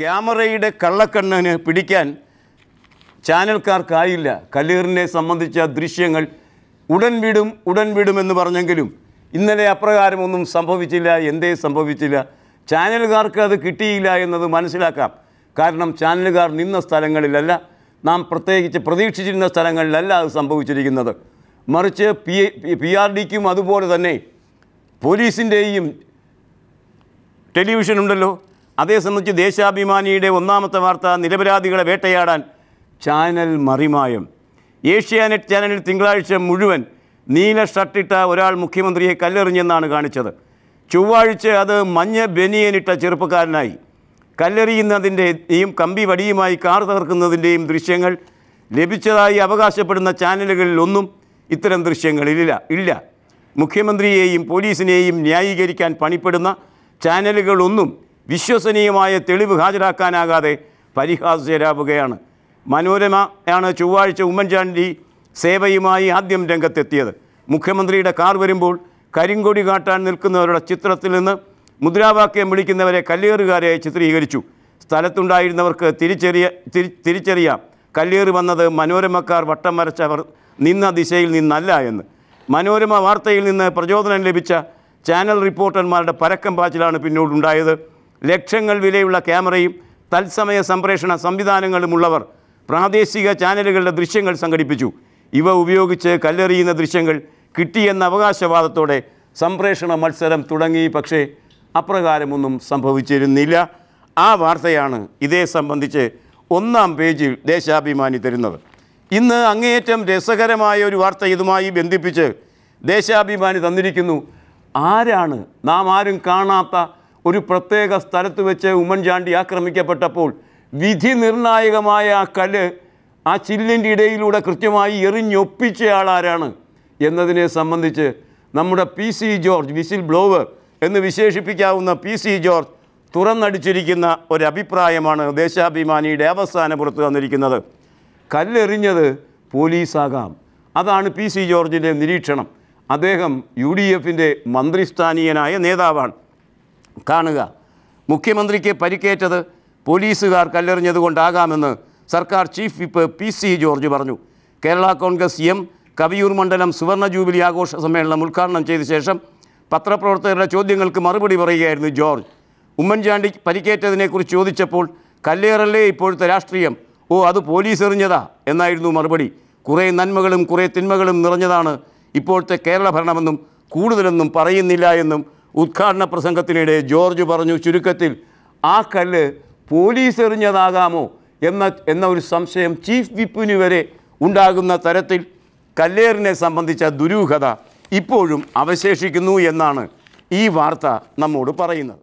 ക്യാമറയുടെ കള്ളക്കണ്ണന് പിടിക്കാൻ ചാനൽക്കാർക്കായില്ല കല്ലീറിനെ സംബന്ധിച്ച ദൃശ്യങ്ങൾ ഉടൻ വിടും ഉടൻ വിടുമെന്ന് പറഞ്ഞെങ്കിലും ഇന്നലെ അപ്രകാരമൊന്നും സംഭവിച്ചില്ല എന്തേ സംഭവിച്ചില്ല ചാനലുകാർക്ക് അത് കിട്ടിയില്ല എന്നത് മനസ്സിലാക്കാം കാരണം ചാനലുകാർ നിന്ന സ്ഥലങ്ങളിലല്ല നാം പ്രത്യേകിച്ച് പ്രതീക്ഷിച്ചിരുന്ന സ്ഥലങ്ങളിലല്ല അത് സംഭവിച്ചിരിക്കുന്നത് മറിച്ച് പി പി ആർ ഡിക്കും അതുപോലെ തന്നെ പോലീസിൻ്റെയും ടെലിവിഷൻ ഉണ്ടല്ലോ അതേ സംബന്ധിച്ച് ദേശാഭിമാനിയുടെ ഒന്നാമത്തെ വാർത്ത നിരപരാധികളെ വേട്ടയാടാൻ ചാനൽ മറിമായം ഏഷ്യാനെറ്റ് ചാനലിൽ തിങ്കളാഴ്ച മുഴുവൻ നീല ഷർട്ടിട്ട ഒരാൾ മുഖ്യമന്ത്രിയെ കല്ലെറിഞ്ഞെന്നാണ് കാണിച്ചത് ചൊവ്വാഴ്ച അത് മഞ്ഞ ബനിയനിട്ട ചെറുപ്പക്കാരനായി കല്ലെറിയുന്നതിൻ്റെയും കമ്പി വടിയുമായി കാർ തകർക്കുന്നതിൻ്റെയും ദൃശ്യങ്ങൾ ലഭിച്ചതായി അവകാശപ്പെടുന്ന ചാനലുകളിലൊന്നും ഇത്തരം ദൃശ്യങ്ങളില്ല ഇല്ല മുഖ്യമന്ത്രിയെയും പോലീസിനെയും ന്യായീകരിക്കാൻ പണിപ്പെടുന്ന ചാനലുകളൊന്നും വിശ്വസനീയമായ തെളിവ് ഹാജരാക്കാനാകാതെ പരിഹാസ്യരാവുകയാണ് മനോരമ ആണ് ചൊവ്വാഴ്ച ഉമ്മൻചാണ്ടി സേവയുമായി ആദ്യം രംഗത്തെത്തിയത് മുഖ്യമന്ത്രിയുടെ കാർ വരുമ്പോൾ കരിങ്കൊടി കാട്ടാൻ നിൽക്കുന്നവരുടെ ചിത്രത്തിൽ നിന്ന് മുദ്രാവാക്യം വിളിക്കുന്നവരെ കല്ലേറുകാരെ ചിത്രീകരിച്ചു സ്ഥലത്തുണ്ടായിരുന്നവർക്ക് തിരിച്ചറിയ തിരിച്ചറിയാം കല്ലേറ് വന്നത് മനോരമക്കാർ വട്ടം വരച്ചവർ നിന്ന ദിശയിൽ നിന്നല്ല എന്ന് മനോരമ വാർത്തയിൽ നിന്ന് പ്രചോദനം ലഭിച്ച ചാനൽ റിപ്പോർട്ടർമാരുടെ പരക്കം പാച്ചിലാണ് പിന്നോടുണ്ടായത് ലക്ഷങ്ങൾ വിലയുള്ള ക്യാമറയും തത്സമയ സംപ്രേഷണ സംവിധാനങ്ങളുമുള്ളവർ പ്രാദേശിക ചാനലുകളുടെ ദൃശ്യങ്ങൾ സംഘടിപ്പിച്ചു ഇവ ഉപയോഗിച്ച് കല്ലെറിയുന്ന ദൃശ്യങ്ങൾ കിട്ടിയെന്ന അവകാശവാദത്തോടെ സംപ്രേഷണ മത്സരം തുടങ്ങി പക്ഷേ അപ്രകാരമൊന്നും സംഭവിച്ചിരുന്നില്ല ആ വാർത്തയാണ് ഇതേ സംബന്ധിച്ച് ഒന്നാം പേജിൽ ദേശാഭിമാനി തരുന്നത് ഇന്ന് അങ്ങേയറ്റം രസകരമായ ഒരു വാർത്ത ഇതുമായി ബന്ധിപ്പിച്ച് ദേശാഭിമാനി തന്നിരിക്കുന്നു ആരാണ് നാം ആരും കാണാത്ത ഒരു പ്രത്യേക സ്ഥലത്ത് വെച്ച് ഉമ്മൻചാണ്ടി ആക്രമിക്കപ്പെട്ടപ്പോൾ വിധി നിർണായകമായ ആ കല്ല് ആ ചില്ലിൻ്റെ ഇടയിലൂടെ കൃത്യമായി ആളാരാണ് എന്നതിനെ സംബന്ധിച്ച് നമ്മുടെ P C George whistle blower എന്ന് വിശേഷിപ്പിക്കാവുന്ന പി സി ജോർജ് തുറന്നടിച്ചിരിക്കുന്ന ഒരഭിപ്രായമാണ് ദേശാഭിമാനിയുടെ അവസാനം പുറത്ത് വന്നിരിക്കുന്നത് കല്ലെറിഞ്ഞത് പോലീസാകാം അതാണ് പി സി ജോർജിൻ്റെ നിരീക്ഷണം അദ്ദേഹം യു ഡി എഫിൻ്റെ മന്ത്രിസ്ഥാനീയനായ നേതാവാണ് കാണുക മുഖ്യമന്ത്രിക്ക് പരിക്കേറ്റത് പോലീസുകാർ കല്ലെറിഞ്ഞതുകൊണ്ടാകാമെന്ന് സർക്കാർ chief whip P C George പറഞ്ഞു കേരള കോൺഗ്രസ് എം കവിയൂർ മണ്ഡലം സുവർണ ജൂബിലി ആഘോഷ സമ്മേളനം ഉദ്ഘാടനം ചെയ്ത ശേഷം പത്രപ്രവർത്തകരുടെ ചോദ്യങ്ങൾക്ക് മറുപടി പറയുകയായിരുന്നു ജോർജ് ഉമ്മൻചാണ്ടി പരിക്കേറ്റതിനെക്കുറിച്ച് ചോദിച്ചപ്പോൾ കല്ലേറല്ലേ ഇപ്പോഴത്തെ രാഷ്ട്രീയം ഓ അത് പോലീസ് എറിഞ്ഞതാ എന്നായിരുന്നു മറുപടി കുറേ നന്മകളും കുറേ തിന്മകളും നിറഞ്ഞതാണ് ഇപ്പോഴത്തെ കേരള ഭരണമെന്നും കൂടുതലൊന്നും പറയുന്നില്ല എന്നും ഉദ്ഘാടന പ്രസംഗത്തിനിടെ ജോർജ് പറഞ്ഞു ചുരുക്കത്തിൽ ആ കല്ല് പോലീസ് എറിഞ്ഞതാകാമോ എന്ന എന്ന ഒരു സംശയം ചീഫ് വിപ്പിന് വരെ ഉണ്ടാകുന്ന തരത്തിൽ കല്ലേറിനെ സംബന്ധിച്ച ദുരൂഹത ഇപ്പോഴും അവശേഷിക്കുന്നു എന്നാണ് ഈ വാർത്ത നമ്മോട് പറയുന്നത്